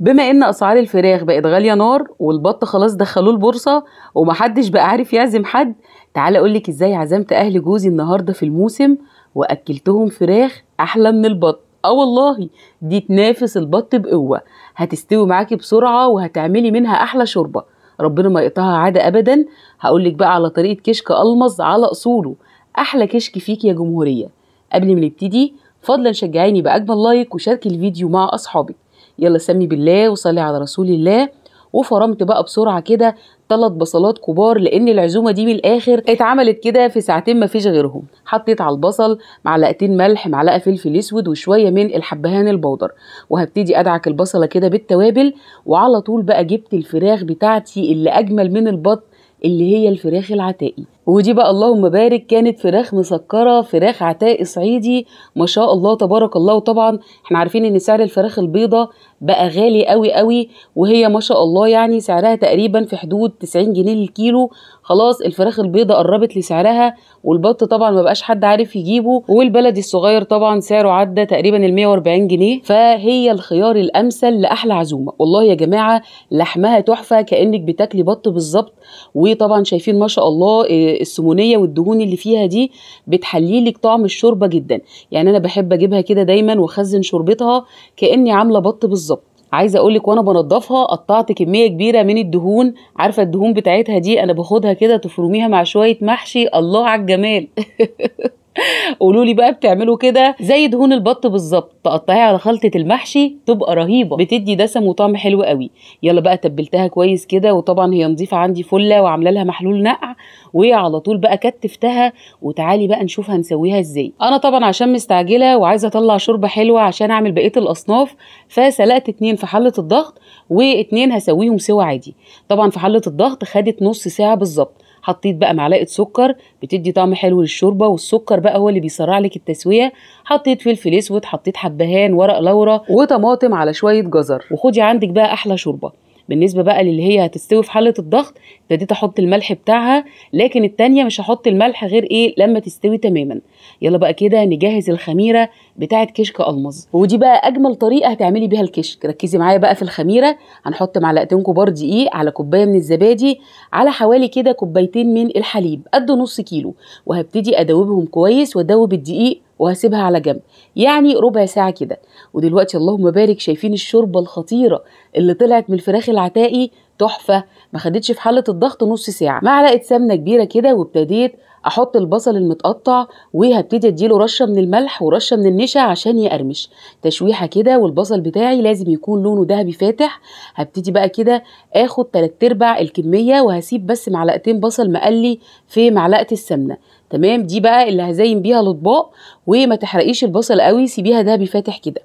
بما ان اسعار الفراخ بقت غاليه نار والبط خلاص دخلوه البورصه ومحدش بقى عارف يعزم حد تعالى اقولك ازاي عزمت اهل جوزي النهارده في الموسم واكلتهم فراخ احلى من البط اه والله دي تنافس البط بقوه هتستوي معاكي بسرعه وهتعملي منها احلى شوربه ربنا ما يقطعها عاده ابدا هقولك بقى على طريقه كشك المز على اصوله احلى كشك فيك يا جمهوريه قبل ما نبتدي فضلا شجعيني باجمل لايك وشاركي الفيديو مع اصحابك يلا سمي بالله وصلي على رسول الله وفرمت بقى بسرعه كده ثلاث بصلات كبار لان العزومه دي من الاخر اتعملت كده في ساعتين مفيش غيرهم حطيت على البصل معلقتين ملح معلقه فلفل اسود وشويه من الحبهان البودر وهبتدي ادعك البصله كده بالتوابل وعلى طول بقى جبت الفراخ بتاعتي اللي اجمل من البط اللي هي الفراخ العتائي ودي بقى اللهم بارك كانت فراخ مسكره فراخ عتاء صعيدي ما شاء الله تبارك الله وطبعا احنا عارفين ان سعر الفراخ البيضه بقى غالي قوي قوي وهي ما شاء الله يعني سعرها تقريبا في حدود 90 جنيه للكيلو خلاص الفراخ البيضه قربت لسعرها والبط طبعا ما بقاش حد عارف يجيبه والبلدي الصغير طبعا سعره عدى تقريبا ال 140 جنيه فهي الخيار الامثل لاحلى عزومه والله يا جماعه لحمها تحفه كانك بتاكلي بط بالظبط وطبعا شايفين ما شاء الله آه، السمونيه والدهون اللي فيها دي بتحلي لك طعم الشوربه جدا يعني انا بحب اجيبها كده دايما واخزن شوربتها كاني عامله بط بالظبط عايزه اقول لك وانا بنضفها قطعت كميه كبيره من الدهون عارفه الدهون بتاعتها دي انا باخدها كده تفرميها مع شويه محشي الله على الجمال قولوا لي بقى بتعملوا كده زي دهون البط بالظبط تقطعيها على خلطه المحشي تبقى رهيبه بتدي دسم وطعم حلو قوي يلا بقى تبلتها كويس كده وطبعا هي نضيفه عندي فله وعامله لها محلول نقع وعلى طول بقى كتفتها وتعالي بقى نشوف هنسويها ازاي انا طبعا عشان مستعجله وعايزه اطلع شوربه حلوه عشان اعمل بقيه الاصناف فسلقت اتنين في حله الضغط واتنين هسويهم سوا عادي طبعا في حله الضغط خدت نص ساعه بالظبط حطيت بقى معلقه سكر بتدي طعم حلو للشوربه والسكر بقى هو اللي بيسرع لك التسويه حطيت فلفل اسود حطيت حبهان ورق لورا وطماطم على شويه جزر وخدي عندك بقى احلى شوربه بالنسبه بقى للي هي هتستوي في حاله الضغط ابتديت احط الملح بتاعها لكن التانية مش هحط الملح غير ايه لما تستوي تماما يلا بقى كده نجهز الخميره بتاعه كشك المز ودي بقى اجمل طريقه هتعملي بيها الكشك ركزي معايا بقى في الخميره هنحط معلقتين كبار دقيق على كوبايه من الزبادي على حوالي كده كوبايتين من الحليب قد نص كيلو وهبتدي ادوبهم كويس وادوب الدقيق وهسيبها على جنب يعني ربع ساعة كده ودلوقتي اللهم بارك شايفين الشوربة الخطيرة اللي طلعت من الفراخ العتاقي تحفه ما خدتش في حله الضغط نص ساعه معلقه سمنه كبيره كده وابتديت احط البصل المتقطع وهبتدي اديله رشه من الملح ورشه من النشا عشان يقرمش تشويحه كده والبصل بتاعي لازم يكون لونه ذهبي فاتح هبتدي بقى كده اخد 3 ارباع الكميه وهسيب بس معلقتين بصل مقلي في معلقه السمنه تمام دي بقى اللي هزين بيها الاطباق وما تحرقيش البصل قوي سيبيها دهبي فاتح كده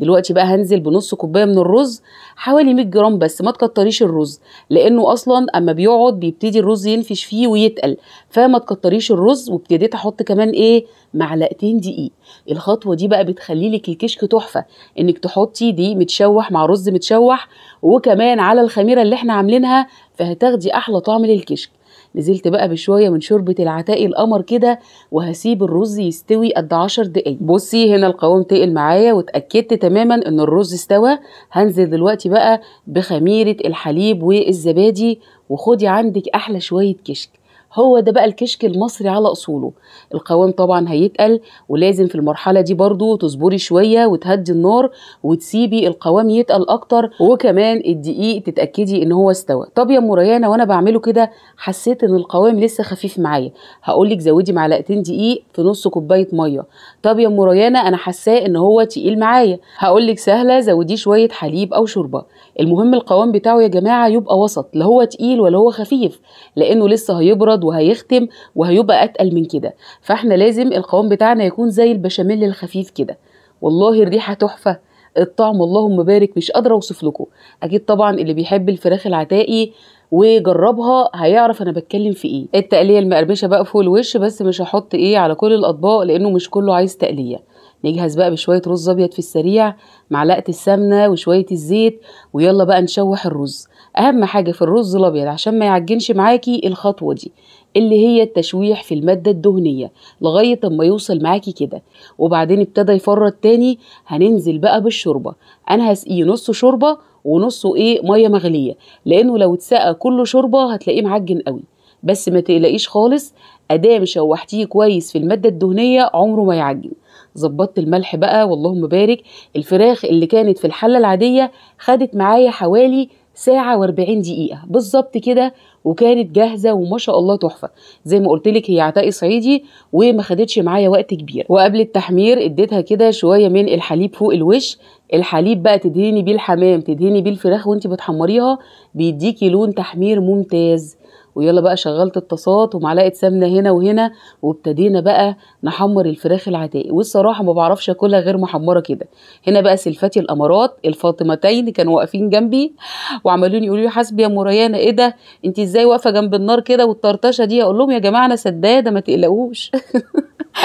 دلوقتي بقى هنزل بنص كوبايه من الرز حوالي 100 جرام بس ما تكتريش الرز لانه اصلا اما بيقعد بيبتدي الرز ينفش فيه ويتقل فما تكتريش الرز وابتديت احط كمان ايه معلقتين دقيق الخطوه دي بقى بتخلي لك الكشك تحفه انك تحطي دقيق متشوح مع رز متشوح وكمان على الخميره اللي احنا عاملينها فهتاخدي احلى طعم للكشك نزلت بقى بشوية من شوربة العتاق القمر كده وهسيب الرز يستوي قد عشر دقايق بصي هنا القوام تقل معايا واتأكدت تماما ان الرز استوى هنزل دلوقتي بقى بخميرة الحليب والزبادي وخدي عندك احلى شوية كشك هو ده بقى الكشك المصري على اصوله القوام طبعا هيتقل ولازم في المرحله دي برضو تصبري شويه وتهدي النار وتسيبي القوام يتقل اكتر وكمان الدقيق تتاكدي ان هو استوى طب يا ام ريانه وانا بعمله كده حسيت ان القوام لسه خفيف معايا هقول لك زودي معلقتين دقيق في نص كوبايه ميه طب يا ام ريانه انا حاساه ان هو تقيل معايا هقول لك سهله زوديه شويه حليب او شوربه المهم القوام بتاعه يا جماعه يبقى وسط لا هو تقيل ولا هو خفيف لانه لسه هيبرد هيفرد وهيختم وهيبقى اتقل من كده فاحنا لازم القوام بتاعنا يكون زي البشاميل الخفيف كده والله الريحه تحفه الطعم اللهم بارك مش قادره اوصف لكم اكيد طبعا اللي بيحب الفراخ العتائي وجربها هيعرف انا بتكلم في ايه التقليه المقرمشه بقى فوق الوش بس مش هحط ايه على كل الاطباق لانه مش كله عايز تقليه نجهز بقى بشويه رز ابيض في السريع معلقه السمنه وشويه الزيت ويلا بقى نشوح الرز اهم حاجه في الرز الابيض عشان ما يعجنش معاكي الخطوه دي اللي هي التشويح في المادة الدهنية لغاية اما يوصل معاكي كده وبعدين ابتدى يفرط تاني هننزل بقى بالشوربة انا هسقيه نص شوربة ونصه ايه مية مغلية لانه لو اتسقى كله شوربة هتلاقيه معجن قوي بس ما تقلقيش خالص ادام شوحتيه كويس في المادة الدهنية عمره ما يعجن ظبطت الملح بقى والله بارك الفراخ اللي كانت في الحله العاديه خدت معايا حوالي ساعه واربعين دقيقة بالظبط كده وكانت جاهزة وما شاء الله تحفة زي ما قلت لك هي عتاق صعيدي وما خدتش معايا وقت كبير وقبل التحمير اديتها كده شوية من الحليب فوق الوش الحليب بقى تدهني بيه الحمام تدهني بيه الفراخ وانت بتحمريها بيديكي لون تحمير ممتاز ويلا بقى شغلت الطاسات ومعلقه سمنه هنا وهنا وابتدينا بقى نحمر الفراخ العتاقي والصراحه ما بعرفش اكلها غير محمره كده هنا بقى سلفاتي الامارات الفاطمتين كانوا واقفين جنبي وعملوني يقولوا لي حسبي يا مريانه ايه ده انت ازاي واقفه جنب النار كده والطرطشه دي اقول لهم يا جماعه انا سداده ما تقلقوش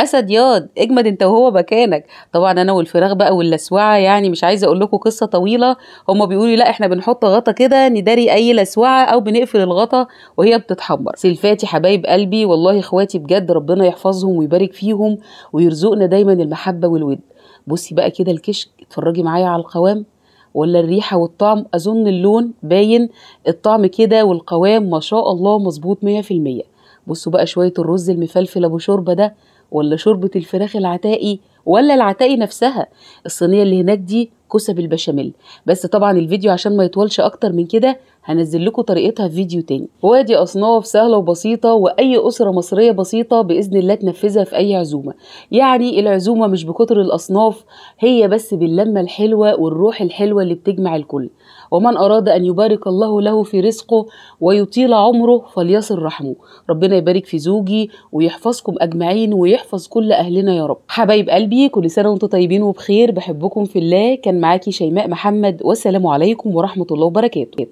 اسد ياض اجمد انت وهو مكانك طبعا انا والفراخ بقى واللسوعه يعني مش عايزه اقول لكم قصه طويله هما بيقولوا لا احنا بنحط غطا كده نداري اي لسوعه او بنقفل الغطا وهي بتتحمر سلفاتي حبايب قلبي والله اخواتي بجد ربنا يحفظهم ويبارك فيهم ويرزقنا دايما المحبه والود بصي بقى كده الكشك اتفرجي معايا على القوام ولا الريحة والطعم أظن اللون باين الطعم كده والقوام ما شاء الله مظبوط مية في المية بصوا بقى شوية الرز المفلفل أبو شوربة ده ولا شوربة الفراخ العتاقي ولا العتاقي نفسها الصينيه اللي هناك دي كوسه بالبشاميل بس طبعا الفيديو عشان ما يطولش اكتر من كده هنزل لكم طريقتها في فيديو تاني وادي اصناف سهله وبسيطه واي اسره مصريه بسيطه باذن الله تنفذها في اي عزومه يعني العزومه مش بكتر الاصناف هي بس باللمه الحلوه والروح الحلوه اللي بتجمع الكل ومن اراد ان يبارك الله له في رزقه ويطيل عمره فليصل رحمه ربنا يبارك في زوجي ويحفظكم اجمعين ويحفظ كل اهلنا يا رب حبايب قلبي بيه كل سنة وانتم طيبين وبخير بحبكم في الله كان معاكي شيماء محمد والسلام عليكم ورحمة الله وبركاته